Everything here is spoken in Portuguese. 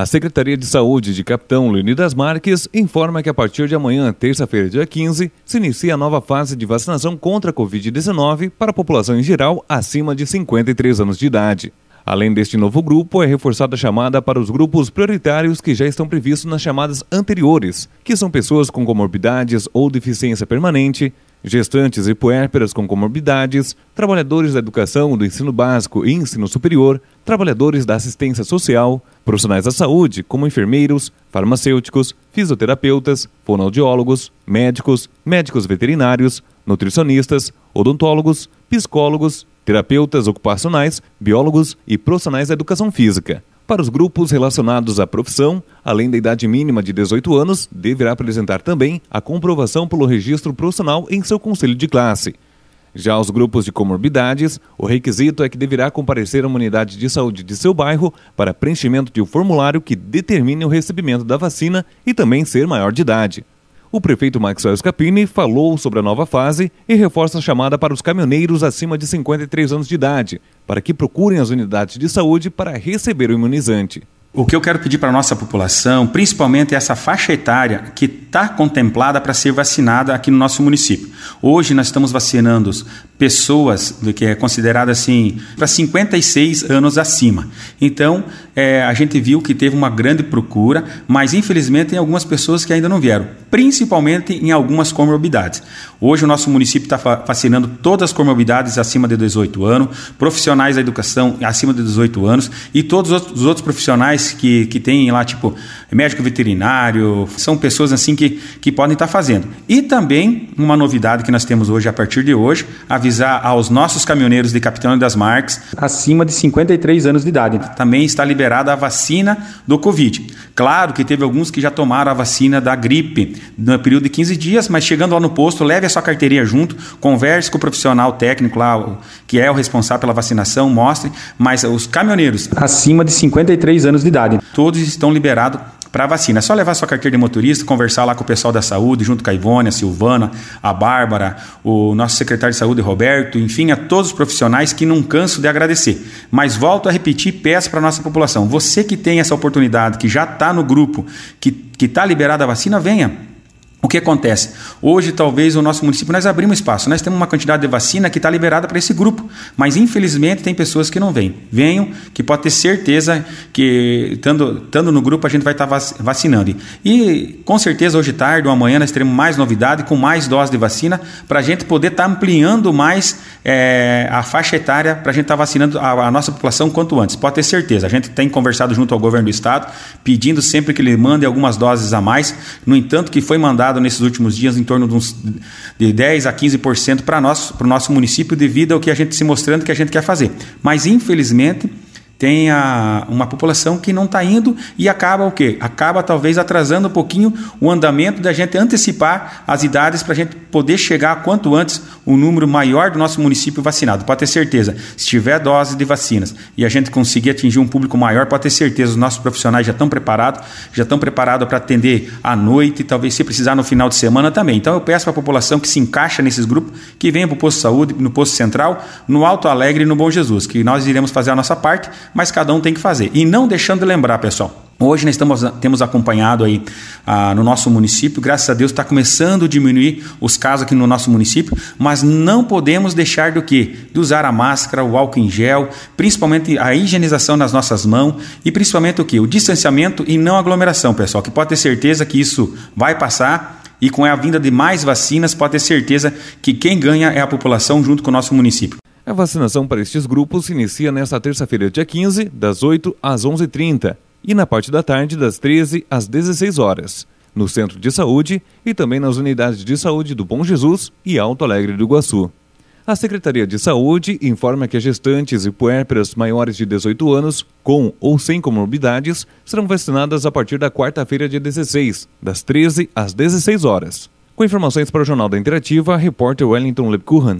A Secretaria de Saúde de Capitão Leonidas Marques informa que a partir de amanhã, terça-feira, dia 15, se inicia a nova fase de vacinação contra a Covid-19 para a população em geral acima de 53 anos de idade. Além deste novo grupo, é reforçada a chamada para os grupos prioritários que já estão previstos nas chamadas anteriores, que são pessoas com comorbidades ou deficiência permanente, gestantes e puérperas com comorbidades, trabalhadores da educação, do ensino básico e ensino superior, trabalhadores da assistência social, profissionais da saúde, como enfermeiros, farmacêuticos, fisioterapeutas, fonoaudiólogos, médicos, médicos veterinários, nutricionistas, odontólogos, psicólogos, terapeutas ocupacionais, biólogos e profissionais da educação física. Para os grupos relacionados à profissão, além da idade mínima de 18 anos, deverá apresentar também a comprovação pelo registro profissional em seu conselho de classe, já aos grupos de comorbidades, o requisito é que deverá comparecer a unidade de saúde de seu bairro para preenchimento de um formulário que determine o recebimento da vacina e também ser maior de idade. O prefeito Maxwell Scapini falou sobre a nova fase e reforça a chamada para os caminhoneiros acima de 53 anos de idade, para que procurem as unidades de saúde para receber o imunizante. O que eu quero pedir para a nossa população, principalmente essa faixa etária que está contemplada para ser vacinada aqui no nosso município. Hoje nós estamos vacinando pessoas que é considerada assim para 56 anos acima. Então é, a gente viu que teve uma grande procura, mas infelizmente tem algumas pessoas que ainda não vieram, principalmente em algumas comorbidades. Hoje o nosso município está vacinando todas as comorbidades acima de 18 anos, profissionais da educação acima de 18 anos e todos os outros profissionais profissionais que, que tem lá, tipo médico veterinário, são pessoas assim que, que podem estar tá fazendo. E também uma novidade que nós temos hoje, a partir de hoje, avisar aos nossos caminhoneiros de Capitão das Marques. Acima de 53 anos de idade. Também está liberada a vacina do Covid. Claro que teve alguns que já tomaram a vacina da gripe no período de 15 dias, mas chegando lá no posto, leve a sua carteirinha junto, converse com o profissional técnico lá, que é o responsável pela vacinação, mostre, mas os caminhoneiros. Acima de 53 anos de idade. Todos estão liberados para vacina. É só levar sua carteira de motorista, conversar lá com o pessoal da saúde, junto com a Ivone, a Silvana, a Bárbara, o nosso secretário de saúde, Roberto, enfim, a todos os profissionais que não canso de agradecer. Mas volto a repetir, peço para a nossa população, você que tem essa oportunidade, que já está no grupo, que está liberada a vacina, venha o que acontece? Hoje, talvez, o nosso município, nós abrimos espaço, nós temos uma quantidade de vacina que está liberada para esse grupo, mas infelizmente tem pessoas que não vêm. Venham, que pode ter certeza que, estando, no grupo, a gente vai estar tá vacinando. E com certeza, hoje tarde ou amanhã, nós teremos mais novidade, com mais doses de vacina, para a gente poder estar tá ampliando mais é, a faixa etária, para a gente estar tá vacinando a, a nossa população quanto antes. Pode ter certeza. A gente tem conversado junto ao governo do estado, pedindo sempre que ele mande algumas doses a mais. No entanto, que foi mandado aumentado nesses últimos dias em torno de, uns, de 10 a 15% para o nosso município, devido ao que a gente se mostrando que a gente quer fazer. Mas, infelizmente, tem a, uma população que não está indo e acaba o quê? Acaba talvez atrasando um pouquinho o andamento da gente antecipar as idades para a gente poder chegar quanto antes um número maior do nosso município vacinado. Pode ter certeza, se tiver dose de vacinas e a gente conseguir atingir um público maior, pode ter certeza, os nossos profissionais já estão preparados, já estão preparados para atender à noite e talvez se precisar no final de semana também. Então eu peço para a população que se encaixa nesses grupos, que venha para o posto de saúde, no posto central, no Alto Alegre e no Bom Jesus, que nós iremos fazer a nossa parte mas cada um tem que fazer. E não deixando de lembrar, pessoal, Hoje nós estamos, temos acompanhado aí ah, no nosso município, graças a Deus está começando a diminuir os casos aqui no nosso município, mas não podemos deixar do que? De usar a máscara, o álcool em gel, principalmente a higienização nas nossas mãos e principalmente o que? O distanciamento e não aglomeração, pessoal, que pode ter certeza que isso vai passar e com a vinda de mais vacinas, pode ter certeza que quem ganha é a população junto com o nosso município. A vacinação para estes grupos se inicia nesta terça-feira, dia 15, das 8 às 11h30 e na parte da tarde, das 13 às 16 horas, no Centro de Saúde e também nas unidades de saúde do Bom Jesus e Alto Alegre do Iguaçu. A Secretaria de Saúde informa que as gestantes e puérperas maiores de 18 anos, com ou sem comorbidades, serão vacinadas a partir da quarta-feira, dia 16, das 13 às 16 horas. Com informações para o Jornal da Interativa, repórter Wellington Lepkuhan.